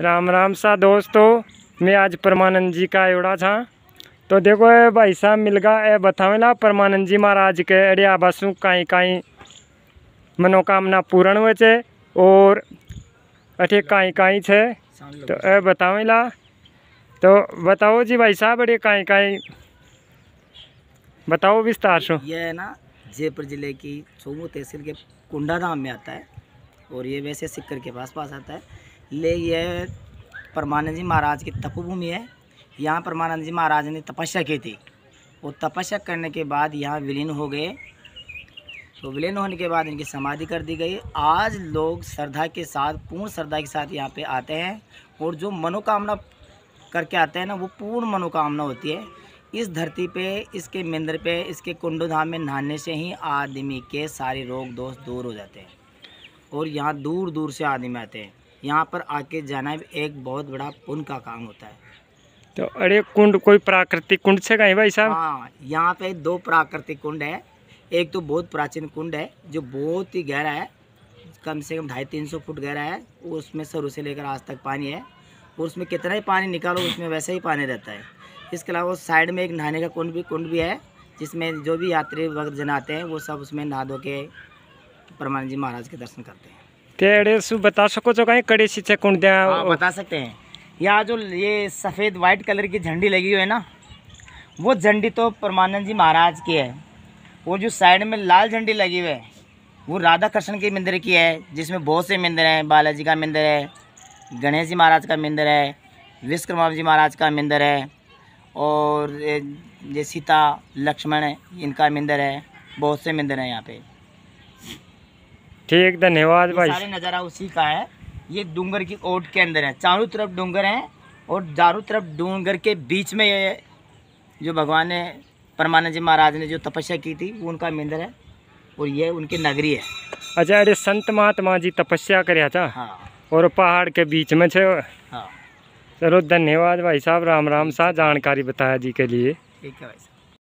राम राम सा दोस्तों मैं आज परमानंद जी का एवड़ा था तो देखो ए भाई साहब मिल गया ए बताओ ना परमानंद जी महाराज के अड़े आबासू काई काई मनोकामना पूर्ण हुए थे और अठे काई काई थे तो ए बताओ ला तो बताओ जी भाई साहब अड़े काई काई बताओ विस्तार से ये है ना जयपुर जिले की सोमू तहसील के कुंडा धाम में आता है और ये वैसे सिक्कर के पास पास आता है ले ये परमानंद जी महाराज की तपभूमि है यहाँ परमानंद जी महाराज ने तपस्या की थी और तपस्या करने के बाद यहाँ विलीन हो गए तो विलीन होने के बाद इनकी समाधि कर दी गई आज लोग श्रद्धा के साथ पूर्ण श्रद्धा के साथ यहाँ पे आते हैं और जो मनोकामना करके आते हैं ना वो पूर्ण मनोकामना होती है इस धरती पे इसके मंदिर पे इसके धाम में नहाने से ही आदमी के सारे रोग दोष दूर हो जाते हैं और यहाँ दूर दूर से आदमी आते हैं यहाँ पर आके जाना भी एक बहुत बड़ा पुण्य का काम होता है तो अरे कुंड कोई प्राकृतिक कुंड से कहीं भाई साहब हाँ यहाँ पे दो प्राकृतिक कुंड है एक तो बहुत प्राचीन कुंड है जो बहुत ही गहरा है कम से कम ढाई तीन सौ फुट गहरा है उसमें शुरू से लेकर आज तक पानी है और उसमें कितना ही पानी निकालो उसमें वैसे ही पानी रहता है इसके अलावा साइड में एक नहाने का कुंड भी कुंड भी है जिसमें जो भी यात्री वक्त जनाते हैं वो सब उसमें नहा धो के परमानंद जी महाराज के दर्शन करते हैं केड़े सु बता सको जो कहीं कड़े सी कुंड हाँ, बता सकते हैं यहाँ जो ये सफ़ेद वाइट कलर की झंडी लगी हुई है ना वो झंडी तो परमानंद जी महाराज की है और जो साइड में लाल झंडी लगी हुई है वो राधा कृष्ण के मंदिर की है जिसमें बहुत से मंदिर हैं बालाजी का मंदिर है गणेश जी महाराज का मंदिर है विश्वकर्मा जी महाराज का मंदिर है और ये सीता लक्ष्मण इनका मंदिर है बहुत से मंदिर हैं यहाँ पे ठीक धन्यवाद भाई सारे नज़ारा उसी का है ये डूंगर की ओट के अंदर है चारों तरफ डूंगर है और चारों तरफ डूंगर के बीच में ये जो भगवान ने परमानंद जी महाराज ने जो तपस्या की थी वो उनका मंदिर है और ये उनकी नगरी है अच्छा अरे संत महात्मा जी तपस्या करा अच्छा? था हाँ और पहाड़ के बीच में छे हाँ चलो धन्यवाद भाई साहब राम राम साह जानकारी बताया जी के लिए ठीक है भाई साहब